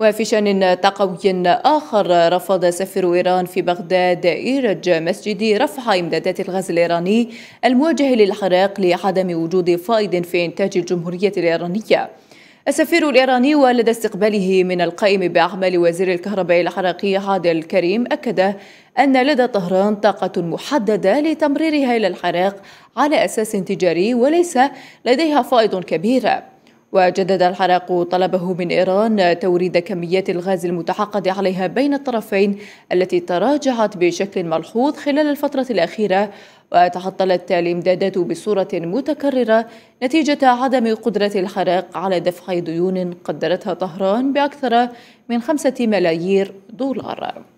وفي شأن تقوي آخر رفض سفير إيران في بغداد إيرج مسجد رفح إمدادات الغاز الإيراني الموجه للعراق لعدم وجود فائض في إنتاج الجمهورية الإيرانية السفير الإيراني ولدى استقباله من القائم بأعمال وزير الكهرباء العراقي عادل كريم أكد أن لدى طهران طاقة محددة لتمريرها إلى العراق على أساس تجاري وليس لديها فائض كبير وجدد الحرق طلبه من إيران توريد كميات الغاز المتحقد عليها بين الطرفين التي تراجعت بشكل ملحوظ خلال الفترة الأخيرة وتعطلت الإمدادات بصورة متكررة نتيجة عدم قدرة الحراق على دفع ديون قدرتها طهران بأكثر من خمسة ملايير دولار